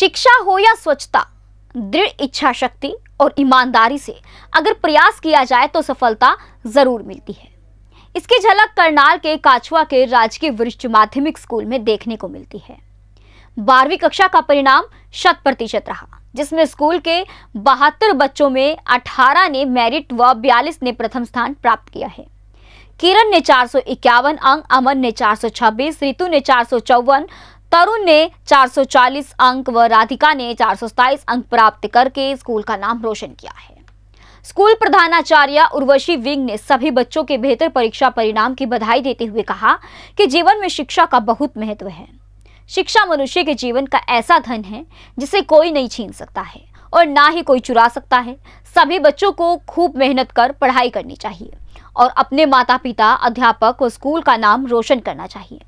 शिक्षा हो या स्वच्छता दृढ़ इच्छा शक्ति और ईमानदारी से अगर प्रयास किया जाए तो सफलता जरूर मिलती है इसकी झलक करनाल के काछुआ के राजकीय वरिष्ठ माध्यमिक स्कूल में देखने को मिलती है बारहवीं कक्षा का परिणाम शत प्रतिशत रहा जिसमें स्कूल के बहत्तर बच्चों में 18 ने मेरिट व 42 ने प्रथम स्थान प्राप्त किया है किरण ने चार अंक अमन ने चार रितु ने चार तरुण ने 440 अंक व राधिका ने 427 अंक प्राप्त करके स्कूल का नाम रोशन किया है स्कूल प्रधानाचार्य उर्वशी विंग ने सभी बच्चों के बेहतर परीक्षा परिणाम की बधाई देते हुए कहा कि जीवन में शिक्षा का बहुत महत्व है शिक्षा मनुष्य के जीवन का ऐसा धन है जिसे कोई नहीं छीन सकता है और ना ही कोई चुरा सकता है सभी बच्चों को खूब मेहनत कर पढ़ाई करनी चाहिए और अपने माता पिता अध्यापक और स्कूल का नाम रोशन करना चाहिए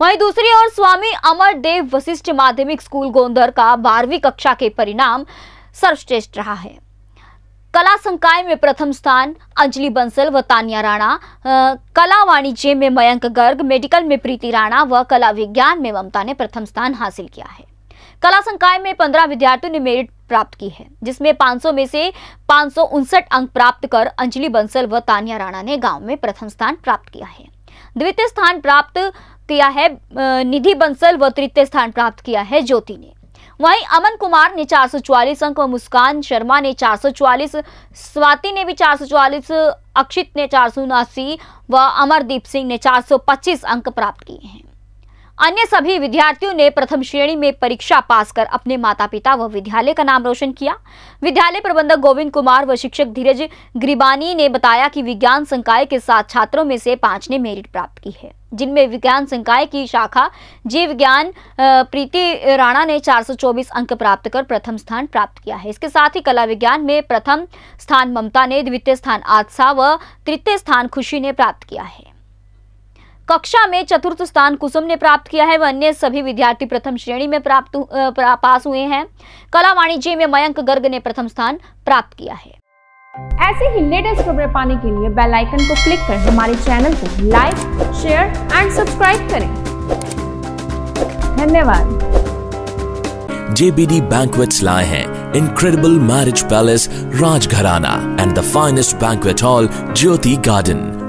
वहीं दूसरी ओर स्वामी अमर देव वशिष्ठ माध्यमिक स्कूल गोंदर का बारहवीं कक्षा के परिणाम सर्वश्रेष्ठ रहा है कला संकाय में प्रथम स्थान अंजलि बंसल व तानिया राणा कला वाणिज्य में मयंक गर्ग मेडिकल में प्रीति राणा व कला विज्ञान में ममता ने प्रथम स्थान हासिल किया है कला संकाय में पंद्रह विद्यार्थियों ने मेरिट प्राप्त की है जिसमें 500 में से पांच अंक प्राप्त कर अंजलि बंसल व तानिया राणा ने गांव में प्रथम स्थान प्राप्त किया है द्वितीय स्थान प्राप्त किया है निधि बंसल व तृतीय स्थान प्राप्त किया है ज्योति ने वहीं अमन कुमार ने 444 अंक व मुस्कान शर्मा ने 444 स्वाति ने भी 444 अक्षित ने चार व अमरदीप सिंह ने 425 अंक प्राप्त किए हैं अन्य सभी विद्यार्थियों ने प्रथम श्रेणी में परीक्षा पास कर अपने माता पिता व विद्यालय का नाम रोशन किया विद्यालय प्रबंधक गोविंद कुमार व शिक्षक धीरज ग्रिबानी ने बताया कि विज्ञान संकाय के सात छात्रों में से पांच ने मेरिट प्राप्त की है जिनमें विज्ञान संकाय की शाखा जीव ज्ञान प्रीति राणा ने 424 अंक प्राप्त कर प्रथम स्थान प्राप्त किया है इसके साथ ही कला विज्ञान में प्रथम स्थान ममता ने द्वितीय स्थान आदसा व तृतीय स्थान खुशी ने प्राप्त किया है कक्षा में चतुर्थ स्थान कुसुम ने प्राप्त किया है व अन्य सभी विद्यार्थी प्रथम श्रेणी में प्राप्त प्रा, पास हुए हैं कला वाणिज्य में मयंक गर्ग ने प्रथम स्थान प्राप्त किया है ऐसे ही लेटेस्ट खबरें पाने के लिए बेल आइकन को क्लिक कर हमारे चैनल को लाइक शेयर एंड सब्सक्राइब करें धन्यवाद जेबीडी Banquets लाए हैं incredible marriage palace Rajgharana and the finest banquet hall Jyoti Garden